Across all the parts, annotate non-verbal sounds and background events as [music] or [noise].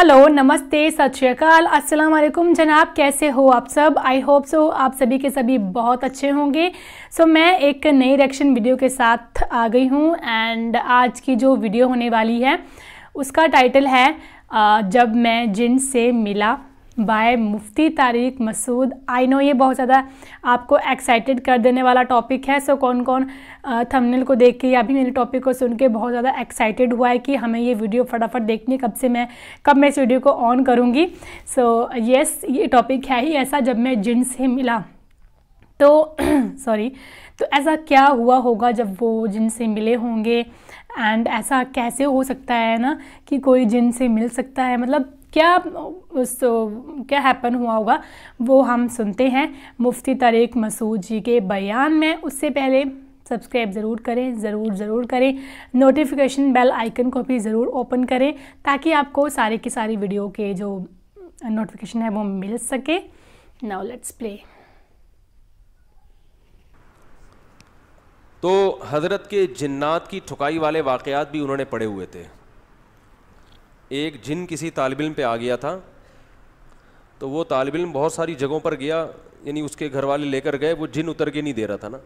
Hello नमस्ते सत श्रीकाल अस्सलाम वालेकुम जनाब कैसे हो आप सब आई होप सो आप सभी के सभी बहुत अच्छे होंगे सो so, मैं एक नई रिएक्शन वीडियो के साथ आ गई हूँ एंड आज की जो वीडियो होने वाली है उसका टाइटल है जब मैं जिन से मिला बाय मुफ्ती तारिक मसूद आई नो ये बहुत ज़्यादा आपको एक्साइटेड कर देने वाला टॉपिक है सो कौन कौन थंबनेल को देख के या भी मेरे टॉपिक को सुन के बहुत ज़्यादा एक्साइटेड हुआ है कि हमें ये वीडियो फटाफट देखनी है कब से मैं कब मैं इस वीडियो को ऑन करूँगी सो यस ये टॉपिक है ही ऐसा जब मैं जिन से मिला तो सॉरी [clears throat] तो ऐसा क्या हुआ होगा जब वो जिनसे मिले होंगे एंड ऐसा कैसे हो सकता है ना कि कोई जिन से मिल सकता है मतलब क्या उस क्या हैपन हुआ होगा वो हम सुनते हैं मुफ्ती तारिक मसूद जी के बयान में उससे पहले सब्सक्राइब ज़रूर करें ज़रूर ज़रूर करें नोटिफिकेशन बेल आइकन को भी ज़रूर ओपन करें ताकि आपको सारे की सारी वीडियो के जो नोटिफिकेशन है वो मिल सके नाउ लेट्स प्ले तो हज़रत के जिन्नात की ठुकाई वाले वाक़ात भी उन्होंने पढ़े हुए थे एक जिन किसी तालब इम पर आ गया था तो वो तालब इम बहुत सारी जगहों पर गया यानी उसके घर वाले लेकर गए वो जिन उतर के नहीं दे रहा था ना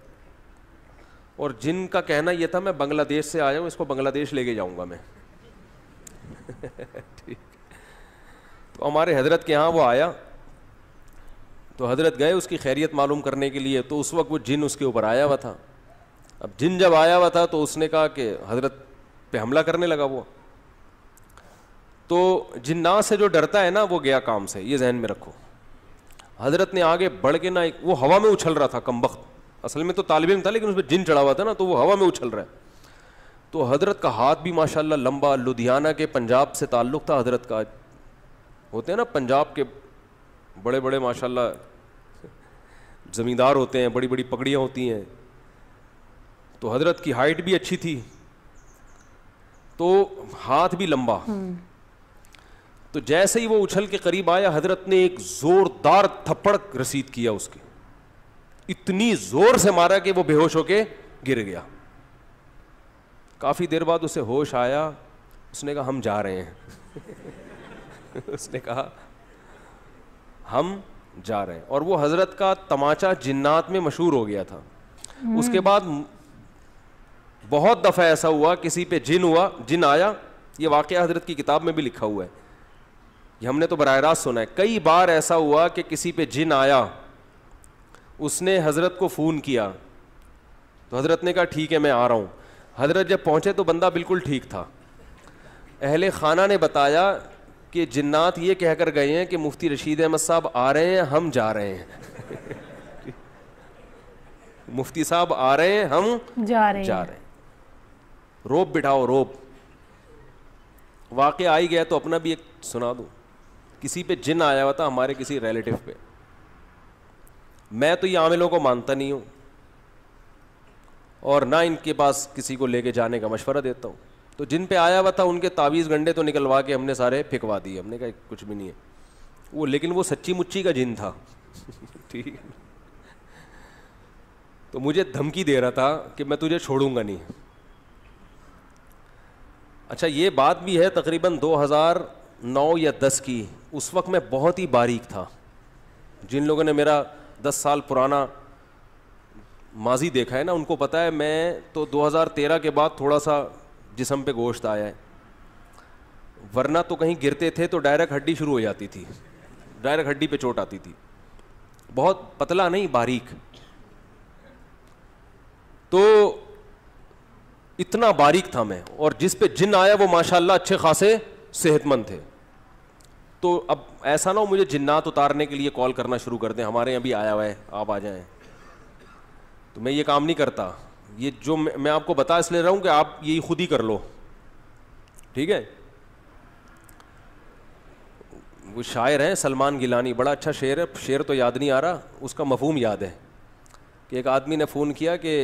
और जिन का कहना यह था मैं बांग्लादेश से आया हूँ इसको बांग्लादेश लेके जाऊँगा मैं [laughs] ठीक तो हमारे हजरत के यहाँ वो आया तो हजरत गए उसकी खैरियत मालूम करने के लिए तो उस वक्त वो जिन उसके ऊपर आया हुआ था अब जिन जब आया हुआ था तो उसने कहा कि हजरत पे हमला करने लगा वो तो जिन्ना से जो डरता है ना वो गया काम से ये जहन में रखो हजरत ने आगे बढ़ के ना एक वो हवा में उछल रहा था कम वक्त असल में तो तालब इम था लेकिन उसमें जिन चढ़ा हुआ था ना तो वो हवा में उछल रहा है तो हजरत का हाथ भी माशाला लंबा लुधियाना के पंजाब से ताल्लुक़ था हजरत का होते हैं ना पंजाब के बड़े बड़े माशाला ज़मींदार होते हैं बड़ी बड़ी पगड़ियाँ होती हैं तो हजरत की हाइट भी अच्छी थी तो हाथ भी लंबा हम्म। तो जैसे ही वो उछल के करीब आया हजरत ने एक जोरदार थप्पड़ रसीद किया उसके इतनी जोर से मारा कि वो बेहोश होके गिर गया काफी देर बाद उसे होश आया उसने कहा हम जा रहे हैं [laughs] उसने कहा हम जा रहे हैं और वो हजरत का तमाचा जिन्नात में मशहूर हो गया था हम्म। उसके बाद बहुत दफ़ा ऐसा हुआ किसी पे जिन हुआ जिन आया ये वाकया हजरत की किताब में भी लिखा हुआ है ये हमने तो बर रास्त सुना है कई बार ऐसा हुआ कि किसी पे जिन आया उसने हज़रत को फ़ोन किया तो हज़रत ने कहा ठीक है मैं आ रहा हूं हज़रत जब पहुंचे तो बंदा बिल्कुल ठीक था अहले ख़ाना ने बताया कि जिन्नात ये कहकर गए हैं कि मुफ्ती रशीद अहमद साहब आ रहे हैं हम जा रहे हैं [laughs] मुफ्ती साहब आ रहे हैं हम जा रहे जा रहे हैं रोब बिठाओ रोब वाक़ आई गया तो अपना भी एक सुना दू किसी पे जिन आया हुआ था हमारे किसी रिलेटिव पे मैं तो ये आमिलों को मानता नहीं हूं और ना इनके पास किसी को लेके जाने का मशवरा देता हूं तो जिन पे आया हुआ था उनके तावीज़ गंडे तो निकलवा के हमने सारे फेंकवा दिए हमने कहा कुछ भी नहीं है वो लेकिन वो सच्ची मुच्ची का जिन था [laughs] ठीक है तो मुझे धमकी दे रहा था कि मैं तुझे छोड़ूंगा नहीं अच्छा ये बात भी है तकरीबन 2009 या दस की उस वक्त मैं बहुत ही बारीक था जिन लोगों ने मेरा दस साल पुराना माजी देखा है ना उनको पता है मैं तो 2013 के बाद थोड़ा सा जिसम पे गोश्त आया है वरना तो कहीं गिरते थे तो डायरेक्ट हड्डी शुरू हो जाती थी डायरेक्ट हड्डी पे चोट आती थी बहुत पतला नहीं बारीक तो इतना बारीक था मैं और जिस पे जिन आया वो माशाल्लाह अच्छे खासे सेहतमंद थे तो अब ऐसा ना हो मुझे जिन्नात उतारने के लिए कॉल करना शुरू कर दें हमारे यहाँ भी आया हुआ है आप आ जाएं तो मैं ये काम नहीं करता ये जो मैं आपको बता इसलिए रहा हूँ कि आप यही खुद ही कर लो ठीक है वो शायर हैं सलमान गिलानी बड़ा अच्छा शेर है शेर तो याद नहीं आ रहा उसका मफहूम याद है कि एक आदमी ने फ़ोन किया कि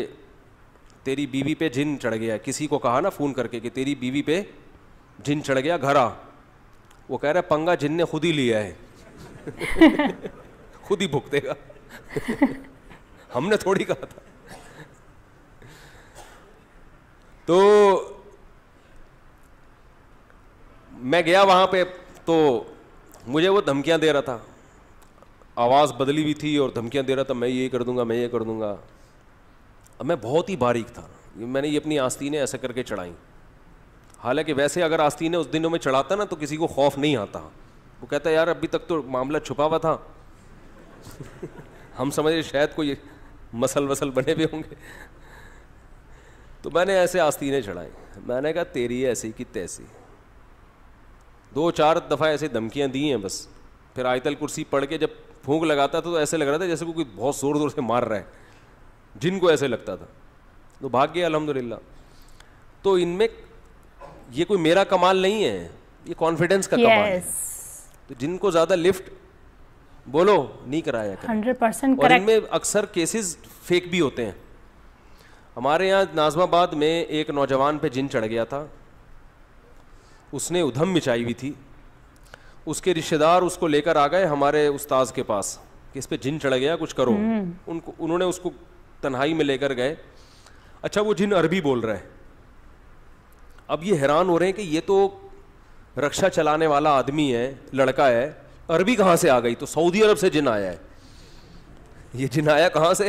तेरी बीवी पे जिन चढ़ गया किसी को कहा ना फ़ोन करके कि तेरी बीवी पे जिन चढ़ गया घर आ वो कह रहा है पंगा जिनने खुद ही लिया है खुद ही भुगतेगा हमने थोड़ी कहा था तो मैं गया वहां पे तो मुझे वो धमकियां दे रहा था आवाज़ बदली हुई थी और धमकियां दे रहा था मैं ये कर दूंगा मैं ये कर दूंगा अब मैं बहुत ही बारीक था मैंने ये अपनी आस्तीनें ऐसे करके चढ़ाई हालांकि वैसे अगर आस्तीन उस दिनों में चढ़ाता ना तो किसी को खौफ नहीं आता वो कहता यार अभी तक तो मामला छुपा हुआ था [laughs] हम समझ रहे शायद कोई मसल वसल बने भी होंगे तो मैंने ऐसे आस्तीने चढ़ाई मैंने कहा तेरी ऐसी कि तैसी दो चार दफ़ा ऐसे धमकियाँ दी हैं बस फिर आयतल कुर्सी पढ़ के जब फूक लगाता था तो ऐसे लग रहा था जैसे कोई बहुत ज़ोर ज़ोर से मार रहा है जिनको ऐसे लगता था तो भाग गया अलहमदिल्ला तो इनमें ये कोई मेरा कमाल नहीं है ये कॉन्फिडेंस का yes. कमाल है तो जिनको ज्यादा लिफ्ट बोलो नहीं कराया हंड्रेड परसेंट और इनमें अक्सर केसेस फेक भी होते हैं हमारे यहाँ नाजमाबाद में एक नौजवान पे जिन चढ़ गया था उसने उधम मिचाई हुई थी उसके रिश्तेदार उसको लेकर आ गए हमारे उस्ताज के पास कि इस पे जिन चढ़ गया कुछ करो हम्म। उनको उन्होंने उसको तन्हाई में लेकर गए अच्छा वो जिन अरबी बोल रहा है अब ये हैरान हो रहे हैं कि ये तो रक्षा चलाने वाला आदमी है लड़का है अरबी कहां से आ गई तो सऊदी अरब से जिन आया है ये जिन आया कहाँ से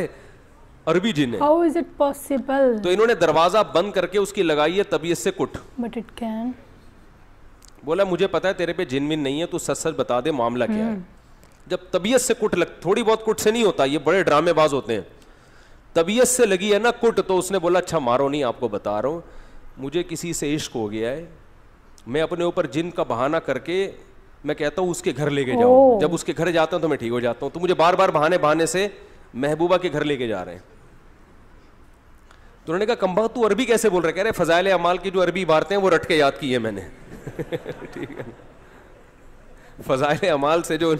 अरबी जिन है हाउ इज इट पॉसिबल तो इन्होंने दरवाजा बंद करके उसकी लगाई है तबीयत से कुट बट इट कैन बोला मुझे पता है तेरे पे जिन विन नहीं है तू सच सच बता दे मामला क्या है हम्म। जब तबीयत से कुट लग थोड़ी बहुत कुट से नहीं होता ये बड़े ड्रामेबाज होते हैं तबीयत से लगी है ना कुट तो उसने बोला अच्छा मारो नहीं आपको बता रहा हूं मुझे किसी से इश्क हो गया है मैं अपने ऊपर जिन का बहाना करके मैं कहता हूँ उसके घर लेके जाओ जब उसके घर जाता हूँ तो मैं ठीक हो जाता हूँ तो मुझे बार बार बहाने बहाने से महबूबा के घर लेके जा रहे हैं तो उन्होंने कहा कम्बा तू अरबी कैसे बोल रहे कह रहे फजाइल अमाल की जो अरबी इबारतें हैं वो रट के याद की है मैंने [laughs] ठीक है फजाइल अमाल से जो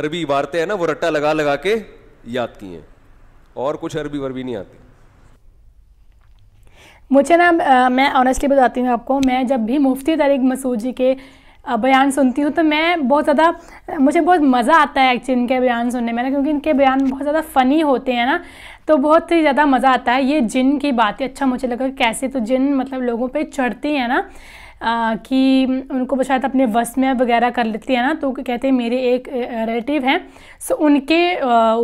अरबी इबारतें हैं ना वो रट्टा लगा लगा के याद की हैं और कुछ अरबी वरबी नहीं आती मुझे ना मैं ऑनेस्टली बताती हूँ आपको मैं जब भी मुफ्ती तारिक मसूद जी के बयान सुनती हूँ तो मैं बहुत ज़्यादा मुझे बहुत मज़ा आता है एक्चुअली इनके बयान सुनने में ना क्योंकि इनके बयान बहुत ज़्यादा फ़नी होते हैं ना तो बहुत ही ज़्यादा मज़ा आता है ये जिन की बातें अच्छा मुझे लगा कैसे तो जिन मतलब लोगों पे चढ़ती है ना कि उनको शायद अपने वस में वगैरह कर लेती है ना तो कहते हैं मेरे एक रिलेटिव हैं सो उनके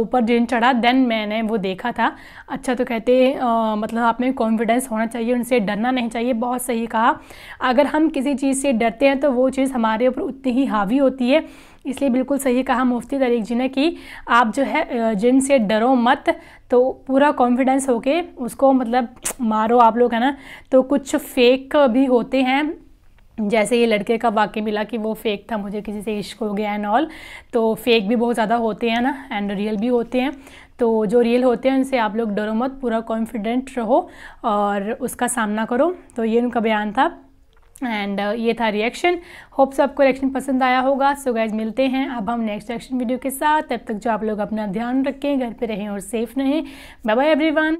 ऊपर जिन चढ़ा देन मैंने वो देखा था अच्छा तो कहते हैं मतलब आप में कॉन्फिडेंस होना चाहिए उनसे डरना नहीं चाहिए बहुत सही कहा अगर हम किसी चीज़ से डरते हैं तो वो चीज़ हमारे ऊपर उतनी ही हावी होती है इसलिए बिल्कुल सही कहा मुफ्ती तरीक जी ने कि आप जो है जिन से डरो मत तो पूरा कॉन्फिडेंस होके उसको मतलब मारो आप लोग है ना तो कुछ फेक भी होते हैं जैसे ये लड़के का वाक्य मिला कि वो फेक था मुझे किसी से इश्क हो गया एंड ऑल तो फेक भी बहुत ज़्यादा होते हैं ना एंड रियल भी होते हैं तो जो रियल होते हैं उनसे आप लोग डरो मत पूरा कॉन्फिडेंट रहो और उसका सामना करो तो ये उनका बयान था एंड uh, ये था रिएक्शन होप से आपको रिएक्शन पसंद आया होगा सो so गैज मिलते हैं अब हम नेक्स्ट रिएक्शन वीडियो के साथ तब तक जो आप लोग अपना ध्यान रखें घर पे रहें और सेफ रहें बाय बाय एवरीवन